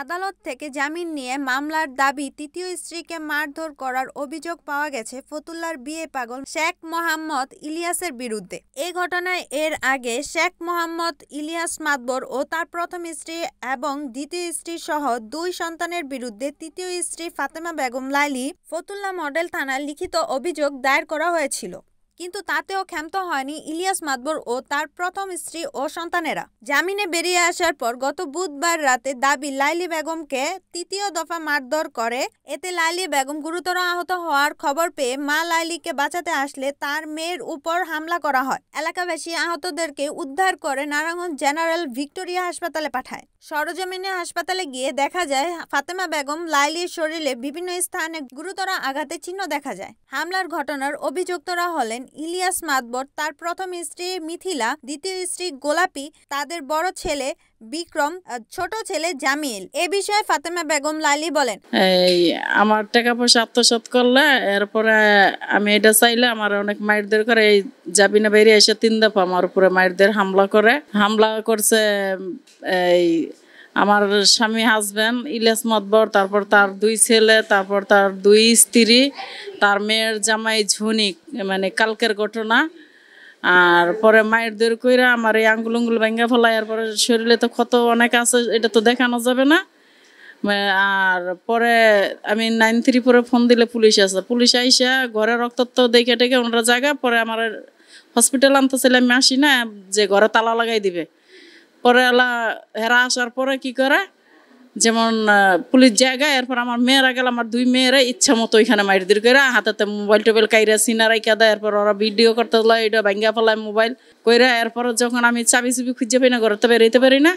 আদালত থেকে জামিন নিয়ে মামলার দাবি তৃতীয় স্ত্রীকে মারধর করার অভিযোগ পাওয়া গেছে ফতুল্লার বিয়ে পাগল শেখ মোহাম্মদ ইলিয়াসের বিরুদ্ধে এ ঘটনায় এর আগে শেখ মোহাম্মদ ইলিয়াস মাতবর ও তার প্রথম স্ত্রী এবং দ্বিতীয় স্ত্রী সহ দুই সন্তানের বিরুদ্ধে তৃতীয় স্ত্রী ফাতেমা বেগম লাইলি ফতুল্লা মডেল থানায় লিখিত অভিযোগ দায়ের করা হয়েছিল কিন্তু তাতেও ক্ষান্ত হয়নি ইলিয়াস মাদবর ও তার প্রথম স্ত্রী ও সন্তানেরা জামিনে বেরিয়ে আসার পর গত বুধবার রাতে দাবি লাইলি বেগমকে তৃতীয় দফা মারধর করে এতে লাইলি বেগম গুরুতর আহত হওয়ার খবর পেয়ে মা লাইলিকে বাঁচাতে আসলে তার মেয়ের উপর হামলা করা হয় এলাকাবাসী আহতদেরকে উদ্ধার করে নারায়ণগঞ্জ জেনারেল ভিক্টোরিয়া হাসপাতালে পাঠায় সরজমিনে হাসপাতালে গিয়ে দেখা যায় ফাতেমা বেগম লাইলির শরীরে বিভিন্ন স্থানে গুরুতর আঘাতের চিহ্ন দেখা যায় হামলার ঘটনার অভিযুক্তরা হলেন ছিলেন ইলিয়াস মাদবর তার প্রথম স্ত্রী মিথিলা দ্বিতীয় স্ত্রী গোলাপি তাদের বড় ছেলে বিক্রম ছোট ছেলে জামিল এ বিষয়ে ফাতেমা বেগম লালি বলেন এই আমার টাকা পয়সা আত্মসাত করলে এরপরে আমি এটা চাইলে আমার অনেক মায়ের করে এই জাবিনা বাইরে এসে তিন দফা আমার উপরে মায়ের হামলা করে হামলা করছে এই আমার স্বামী হাজব্যান্ড ইলিয়াস মতবর তারপর তার দুই ছেলে তারপর তার দুই স্ত্রী তার মেয়ের জামাই ঝুনিক মানে কালকের ঘটনা আর পরে মায়ের দৌড় কইরা আমার এই আঙ্গুল উঙ্গুল ভেঙ্গা ফেলায় আর পরে শরীরে তো ক্ষত অনেক আছে এটা তো দেখানো যাবে না আর পরে আমি নাইন থ্রি পরে ফোন দিলে পুলিশ আসে পুলিশ আইসা ঘরে রক্তত্ব দেখে টেকে ওনারা জায়গা পরে আমার হসপিটাল আনতে ছেলে আমি আসি না যে ঘরে তালা লাগাই দিবে পরে এলা হেরা আসার পরে কি করে যেমন পুলিশ জায়গায় এরপর আমার মেয়েরা গেল আমার দুই মেয়েরা ইচ্ছা মতো ওইখানে মাইট দিয়ে কইরা হাতে মোবাইল টোবাইল কাইরা সিনারাই দেয় এরপর ওরা ভিডিও করতে দিল এটা ভাঙ্গা ফেলায় মোবাইল কইরা এরপর যখন আমি চাবি চুবি খুঁজে পাই না করতে বেরোতে পারি না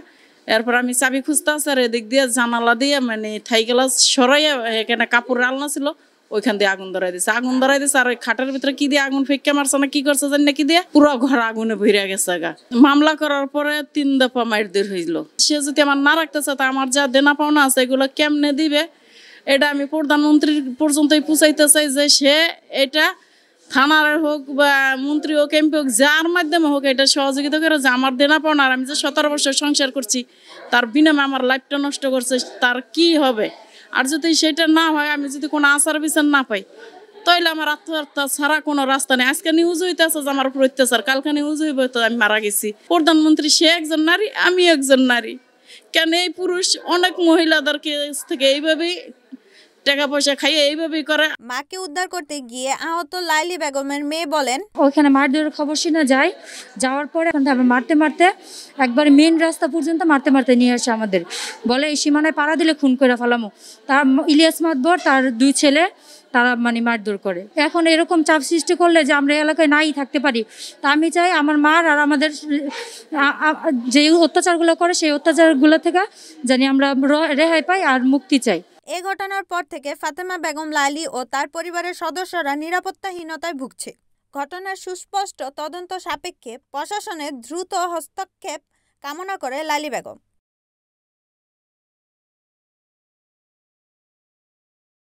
এরপর আমি চাবি খুঁজতে আসে আর এদিক দিয়ে জানালা দিয়ে মানে থাই গেলাস সরাইয়া এখানে কাপড় না ছিল ওইখান দিয়ে আগুন ধরাই দিছে আগুন ধরাই দিছে আর ওই খাটের ভিতরে কি দিয়ে আগুন ফেঁকে মারছে না কি করছে জানি না কি দিয়ে পুরো ঘর আগুনে ভরে গেছে গা মামলা করার পরে তিন দফা দের হইলো সে যদি আমার না রাখতে চায় তা আমার যা দেনা পাওনা আছে এগুলো কেমনে দিবে এটা আমি প্রধানমন্ত্রীর পর্যন্তই পুষাইতে চাই যে সে এটা থানার হোক বা মন্ত্রী হোক এমপি হোক যার মাধ্যমে হোক এটা সহযোগিতা করে যে আমার দেনা পাওনা আর আমি যে সতেরো বছর সংসার করছি তার বিনামে আমার লাইফটা নষ্ট করছে তার কি হবে আর যদি সেটা না হয় আমি যদি কোনো আচার বিচার না পাই তাইলে আমার আত্মহত্যা ছাড়া কোনো রাস্তা নেই আজকে নিউজ আছে যে আমার উপর অত্যাচার কালকে নিউজ হইব তো আমি মারা গেছি প্রধানমন্ত্রী সে একজন নারী আমি একজন নারী কেন এই পুরুষ অনেক মহিলাদেরকে থেকে এইভাবেই টাকা পয়সা খাইয়ে এইভাবেই করে মাকে উদ্ধার করতে গিয়ে আহত লাইলি বেগমের মেয়ে বলেন ওখানে মারধরের খবর শুনে যায় যাওয়ার পরে আমরা মারতে মারতে একবার মেন রাস্তা পর্যন্ত মারতে মারতে নিয়ে আসে আমাদের বলে এই সীমানায় পাড়া দিলে খুন করে ফেলামো তার ইলিয়াস মাতবর তার দুই ছেলে তারা মানে মারধর করে এখন এরকম চাপ সৃষ্টি করলে যে আমরা এলাকায় নাই থাকতে পারি তা আমি চাই আমার মার আর আমাদের যে অত্যাচারগুলো করে সেই অত্যাচারগুলো থেকে জানি আমরা রেহাই পাই আর মুক্তি চাই এ ঘটনার পর থেকে ফাতেমা বেগম লালি ও তার পরিবারের সদস্যরা নিরাপত্তাহীনতায় ভুগছে ঘটনার সুস্পষ্ট তদন্ত সাপেক্ষে প্রশাসনের দ্রুত হস্তক্ষেপ কামনা করে লালি বেগম